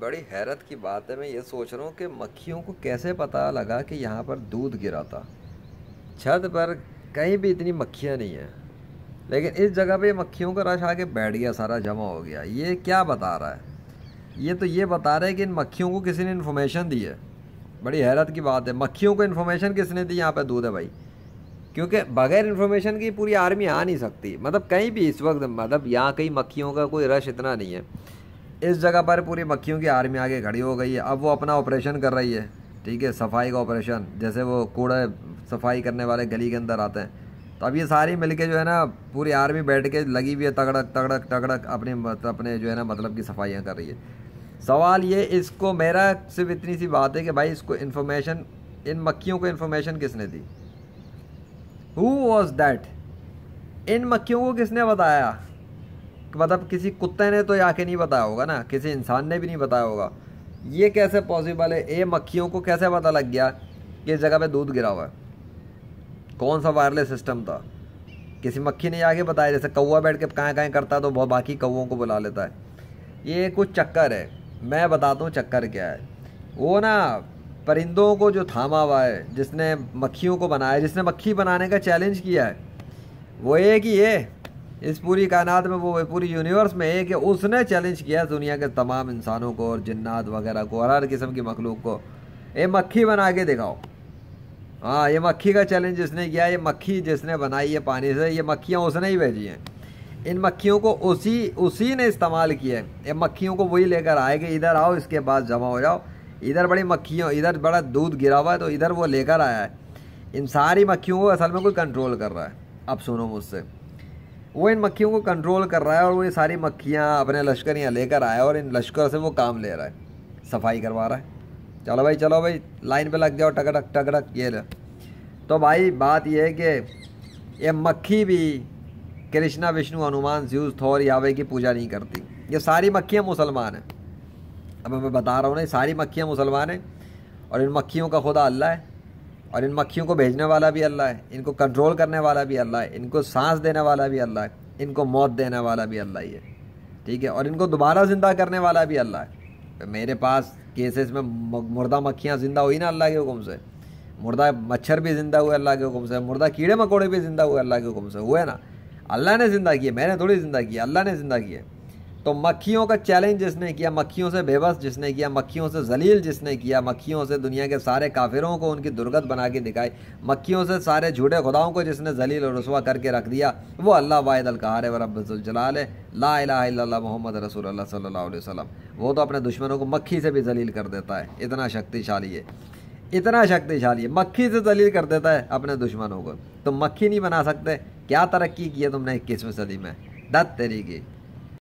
बड़ी हैरत की बात है मैं ये सोच रहा हूँ कि मक्खियों को कैसे पता लगा कि यहाँ पर दूध गिरा था छत पर कहीं भी इतनी मक्खियाँ नहीं हैं लेकिन इस जगह पे मक्खियों का रश आके बैठ गया सारा जमा हो गया ये क्या बता रहा है ये तो ये बता रहा है कि इन मक्खियों को किसी ने इन्फॉर्मेशन दी है बड़ी हैरत की बात है मक्खियों को इन्फॉर्मेशन किसने दी यहाँ पर दूध है भाई क्योंकि बगैर इन्फॉर्मेशन की पूरी आर्मी आ नहीं सकती मतलब कहीं भी इस वक्त मतलब यहाँ कहीं मक्खियों का कोई रश इतना नहीं है इस जगह पर पूरी मक्खियों की आर्मी आगे खड़ी हो गई है अब वो अपना ऑपरेशन कर रही है ठीक है सफाई का ऑपरेशन जैसे वो कूड़े सफाई करने वाले गली के अंदर आते हैं तो अब ये सारी मिलके जो है ना पूरी आर्मी बैठ के लगी हुई है तगड़क तगड़क तगड़क अपने अपने जो है ना मतलब की सफाइयाँ कर रही है सवाल ये इसको मेरा सिर्फ इतनी सी बात है कि भाई इसको इन्फॉर्मेशन इन मक्खियों को इन्फॉर्मेशन किसने दी हु वॉज दैट इन मक्खियों को किसने बताया मतलब किसी कुत्ते ने तो आके नहीं बताया होगा ना किसी इंसान ने भी नहीं बताया होगा ये कैसे पॉसिबल है ये मक्खियों को कैसे पता लग गया कि इस जगह पे दूध गिरा हुआ है कौन सा वायरलेस सिस्टम था किसी मक्खी ने आके बताया जैसे कौआ बैठ के कहाँ कहाँ करता है तो बहुत बाकी कौओं को बुला लेता है ये कुछ चक्कर है मैं बताता हूँ चक्कर क्या है वो ना परिंदों को जो थामा हुआ है जिसने मक्खियों को बनाया जिसने मक्खी बनाने का चैलेंज किया है वो ये कि ये इस पूरी कायनात में वो पूरी यूनिवर्स में है कि उसने चैलेंज किया दुनिया के तमाम इंसानों को और जन्नात वगैरह को और हर किस्म की मखलूक को ये मक्खी बना के दिखाओ हाँ ये मक्खी का चैलेंज जिसने किया ये मक्खी जिसने बनाई है पानी से ये मक्खियाँ उसने ही भेजी हैं इन मक्खियों को उसी उसी ने इस्तेमाल किया है ये मक्खियों को वही लेकर आए कि इधर आओ इसके बाद जमा हो जाओ इधर बड़ी मक्खियों इधर बड़ा दूध गिरा हुआ है तो इधर वो लेकर आया है इन सारी मक्खियों को असल में कोई कंट्रोल कर रहा है अब सुनो मुझसे वो इन मक्खियों को कंट्रोल कर रहा है और वो ये सारी मक्खियाँ अपने लश्कर यहाँ लेकर आया और इन लश्कर से वो काम ले रहा है सफाई करवा रहा है चलो भाई चलो भाई लाइन पे लग जाओ टकटक टकटक ये ले तो भाई बात यह है कि ये मक्खी भी Krishna Vishnu Hanuman Zeus Thor Yahweh की पूजा नहीं करती ये सारी मक्खियाँ मुसलमान हैं अब मैं बता रहा हूँ ना ये सारी मक्खियाँ मुसलमान हैं और इन मक्खियों का खुदा अल्लाह है और इन मक्खियों को भेजने वाला भी अल्लाह है इनको कंट्रोल करने वाला भी अल्लाह है इनको सांस देने वाला भी अल्लाह है इनको मौत देने वाला भी अल्लाह ही है ठीक है और इनको दोबारा ज़िंदा करने वाला भी अल्लाह है तो मेरे पास केसेस में मुर्दा मक्खियाँ ज़िंदा हुई ना अल्लाह के हुक्म से मुर्दा मच्छर भी ज़िंदा हुए अल्लाह के हुक्म से मुर्दा कीड़े मकोड़े भी ज़िंदा हुए अल्लाह के हुक्म से हुए ना अल्लाह ने ज़िंदा किए मैंने थोड़ी ज़िंदा किया अल्लाह ने ज़िंदा किया तो मक्खियों का चैलेंज जिसने किया मक्खियों से बेबस जिसने किया मक्खियों से जलील जिसने किया मक्खियों से दुनिया के सारे काफिरों को उनकी दुर्गत बना के दिखाई मक्खियों से सारे झूठे खुदाओं को जिसने जलील और रसुआ करके रख दिया वो अल्लाह वाहिद है वरबुलजलाल ला ला मोहम्मद रसूल सल्ला वसलम वो तो अपने दुश्मनों को मक्खी से भी जलील कर देता है इतना शक्तिशाली है इतना शक्तिशाली है मक्खी से जलील कर देता है अपने दुश्मनों को तुम तो मक्खी नहीं बना सकते क्या तरक्की की है तुमने इक्कीसवीं सदी में दत तेरी की